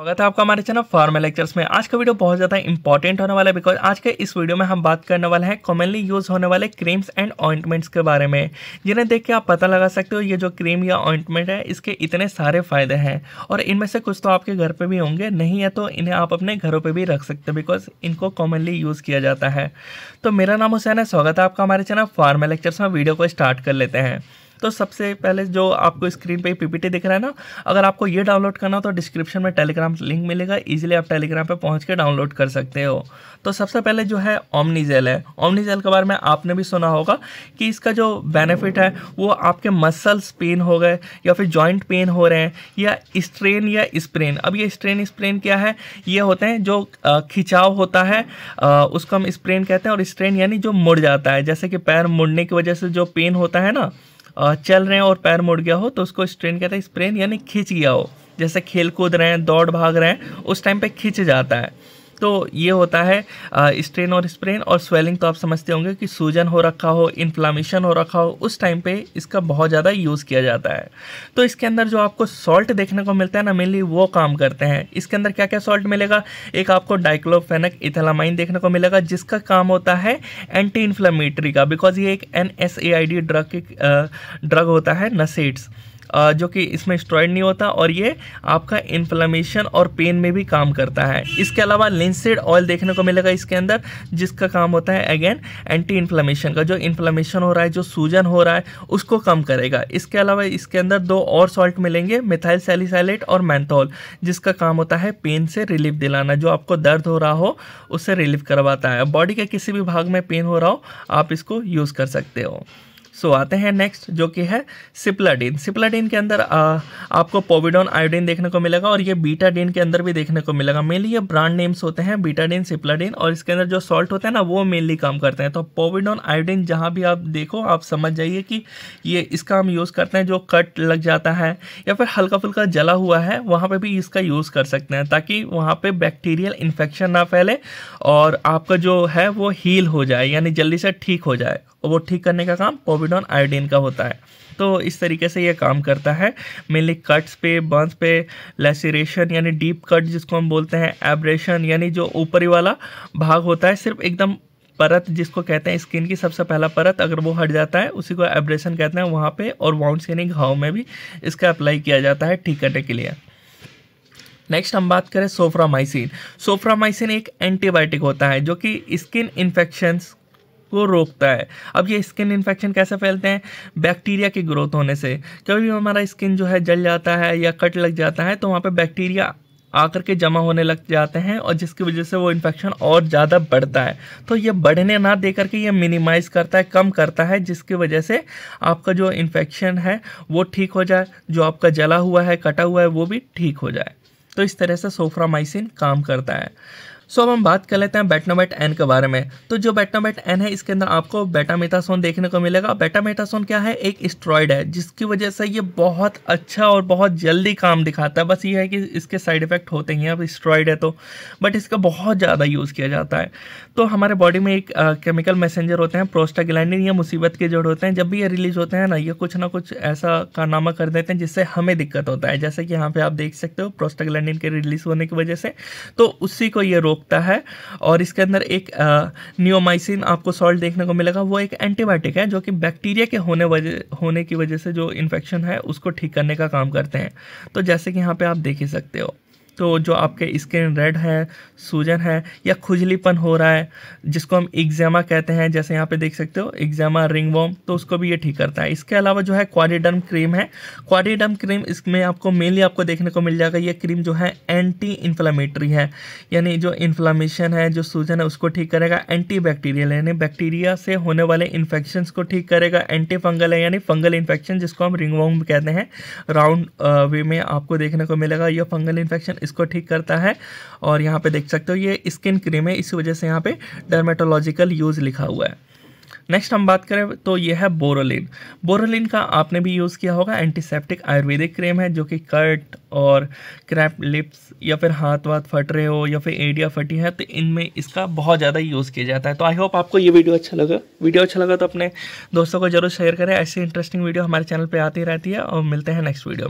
स्वागत है आपका हमारे चैनल फार्मा लेक्चर्स में आज का वीडियो बहुत ज़्यादा इंपॉर्टेंट होने वाला है बिकॉज आज के इस वीडियो में हम बात करने वाले हैं कॉमनली यूज़ होने वाले क्रीम्स एंड ऑइंटमेंट्स के बारे में जिन्हें देख के आप पता लगा सकते हो ये जो क्रीम या ऑइंटमेंट है इसके इतने सारे फायदे हैं और इनमें से कुछ तो आपके घर पर भी होंगे नहीं है तो इन्हें आप अपने घरों पर भी रख सकते हो बिकॉज इनको कॉमनली यूज़ किया जाता है तो मेरा नाम हुसैन है स्वागत है आपका हमारे चैनल फार्मा लेक्चर्स में वीडियो को स्टार्ट कर लेते हैं तो सबसे पहले जो आपको स्क्रीन पे पीपीटी दिख रहा है ना अगर आपको ये डाउनलोड करना हो तो डिस्क्रिप्शन में टेलीग्राम लिंक मिलेगा ईजिली आप टेलीग्राम पर पहुँच के डाउनलोड कर सकते हो तो सबसे पहले जो है ओमनीजेल है ओमनीजेल के बारे में आपने भी सुना होगा कि इसका जो बेनिफिट है वो आपके मसल्स पेन हो गए या फिर जॉइंट पेन हो रहे हैं या स्ट्रेन या स्प्रेन अब ये स्ट्रेन स्प्रेन क्या है ये होते हैं जो खिंचाव होता है उसको हम स्प्रेन कहते हैं और स्ट्रेन यानी जो मुड़ जाता है जैसे कि पैर मुड़ने की वजह से जो पेन होता है ना चल रहे हैं और पैर मुड़ गया हो तो उसको स्ट्रेन कहते हैं स्प्रेन यानी खींच गया हो जैसे खेल कूद रहे हैं दौड़ भाग रहे हैं उस टाइम पे खिंच जाता है तो ये होता है स्ट्रेन और स्प्रेन और स्वेलिंग तो आप समझते होंगे कि सूजन हो रखा हो इन्फ्लामेशन हो रखा हो उस टाइम पे इसका बहुत ज़्यादा यूज़ किया जाता है तो इसके अंदर जो आपको सॉल्ट देखने को मिलता है ना मेनली वो काम करते हैं इसके अंदर क्या क्या सॉल्ट मिलेगा एक आपको डाइक्लोफेनक इथेलामाइन देखने को मिलेगा जिसका काम होता है एंटी इन्फ्लामेटरी का बिकॉज ये एक एन ड्रग ड्रग होता है नसेट्स जो कि इसमें स्ट्रॉइड नहीं होता और ये आपका इन्फ्लामेशन और पेन में भी काम करता है इसके अलावा लिंसिड ऑयल देखने को मिलेगा इसके अंदर जिसका काम होता है अगेन एंटी इन्फ्लामेशन का जो इन्फ्लामेशन हो रहा है जो सूजन हो रहा है उसको कम करेगा इसके अलावा इसके अंदर दो और सॉल्ट मिलेंगे मिथाइल सेलिसाइलेट और मैंथोल जिसका काम होता है पेन से रिलीफ दिलाना जो आपको दर्द हो रहा हो उससे रिलीफ करवाता है बॉडी के किसी भी भाग में पेन हो रहा हो आप इसको यूज़ कर सकते हो सो आते हैं नेक्स्ट जो कि है सिप्लाडीन सिप्लाडीन के अंदर आ, आपको पोविडोन आयोडीन देखने को मिलेगा और ये बीटाडीन के अंदर भी देखने को मिलेगा मेनली ये ब्रांड नेम्स होते हैं बीटाडीन सिप्लाडीन और इसके अंदर जो सॉल्ट होते हैं ना वो मेनली काम करते हैं तो पोविडोन आयोडीन जहाँ भी आप देखो आप समझ जाइए कि ये इसका हम यूज़ करते हैं जो कट लग जाता है या फिर हल्का फुल्का जला हुआ है वहाँ पर भी इसका यूज़ कर सकते हैं ताकि वहाँ पर बैक्टीरियल इन्फेक्शन ना फैले और आपका जो है वो हील हो जाए यानी जल्दी से ठीक हो जाए और वो ठीक करने का काम कोविड रोबिडॉन आयोडीन का होता है तो इस तरीके से ये काम करता है मेनली कट्स पे बंस पे लेसीरेशन यानी डीप कट जिसको हम बोलते हैं एब्रेशन यानी जो ऊपरी वाला भाग होता है सिर्फ एकदम परत जिसको कहते हैं स्किन की सबसे पहला परत अगर वो हट जाता है उसी को एब्रेशन कहते हैं वहाँ पे और वाउंड यानी घाव में भी इसका अप्लाई किया जाता है ठीक करने के लिए नेक्स्ट हम बात करें सोफ्रामाइसिन सोफ्रामाइसिन एक एंटीबायोटिक होता है जो कि स्किन इन्फेक्शंस को रोकता है अब ये स्किन इन्फेक्शन कैसे फैलते हैं बैक्टीरिया की ग्रोथ होने से कभी भी हमारा स्किन जो है जल जाता है या कट लग जाता है तो वहाँ पर बैक्टीरिया आकर के जमा होने लग जाते हैं और जिसकी वजह से वो इन्फेक्शन और ज़्यादा बढ़ता है तो ये बढ़ने ना दे करके ये मिनिमाइज़ करता है कम करता है जिसकी वजह से आपका जो इन्फेक्शन है वो ठीक हो जाए जो आपका जला हुआ है कटा हुआ है वो भी ठीक हो जाए तो इस तरह से सोफ्रामाइसिन काम करता है सो अब हम बात कर लेते हैं बेटनोबेट एन के बारे में तो जो बेटनोबेट एन है इसके अंदर आपको बेटामेटासोन देखने को मिलेगा बेटामेटासोन क्या है एक स्ट्रॉयड है जिसकी वजह से ये बहुत अच्छा और बहुत जल्दी काम दिखाता है बस ये है कि इसके साइड इफेक्ट होते ही हैं अब स्ट्रॉयड है तो बट इसका बहुत ज़्यादा यूज़ किया जाता है तो हमारे बॉडी में एक केमिकल मैसेंजर होते हैं प्रोस्टाग्लैंडिन या मुसीबत के जड़ होते हैं जब भी ये रिलीज होते हैं ना ये कुछ ना कुछ ऐसा कारनामा कर देते हैं जिससे हमें दिक्कत होता है जैसे कि यहाँ पर आप देख सकते हो प्रोस्टाग्लैंडिन के रिलीज होने की वजह से तो उसी को ये रोक रोकता है और इसके अंदर एक नियोमाइसिन आपको सॉल्ट देखने को मिलेगा वो एक एंटीबायोटिक है जो कि बैक्टीरिया के होने वजह होने की वजह से जो इन्फेक्शन है उसको ठीक करने का काम करते हैं तो जैसे कि यहाँ पर आप देख ही सकते हो तो जो आपके स्किन रेड है सूजन है या खुजलीपन हो रहा है जिसको हम एग्जामा कहते हैं जैसे यहाँ पे देख सकते हो एग्जामा रिंगवॉम तो उसको भी ये ठीक करता है इसके अलावा जो है क्वारिडम क्रीम है क्वारिडम क्रीम इसमें आपको मेनली आपको देखने को मिल जाएगा ये क्रीम जो है एंटी इन्फ्लामेटरी है यानी जो इन्फ्लामेशन है जो सूजन है उसको ठीक करेगा एंटी बैक्टीरियल यानी बैक्टीरिया से होने वाले इन्फेक्शन को ठीक करेगा एंटी फंगल है यानी फंगल इन्फेक्शन जिसको हम रिंगवॉम कहते हैं राउंड वे uh, में आपको देखने को मिलेगा यह फंगल इन्फेक्शन इसको ठीक करता है और यहाँ पे देख सकते हो ये स्किन क्रीम है इसी वजह से यहाँ पे डर्मेटोलॉजिकल यूज़ लिखा हुआ है नेक्स्ट हम बात करें तो ये है बोरोलिन बोरोलिन का आपने भी यूज़ किया होगा एंटीसेप्टिक आयुर्वेदिक क्रीम है जो कि कट और क्रैप लिप्स या फिर हाथ वाथ फट रहे हो या फिर एडिया फटी है तो इनमें इसका बहुत ज़्यादा यूज़ किया जाता है तो आई होप आपको ये वीडियो अच्छा लगा वीडियो अच्छा लगा तो अपने दोस्तों को जरूर शेयर करें ऐसी इंटरेस्टिंग वीडियो हमारे चैनल पर आती रहती है और मिलते हैं नेक्स्ट वीडियो में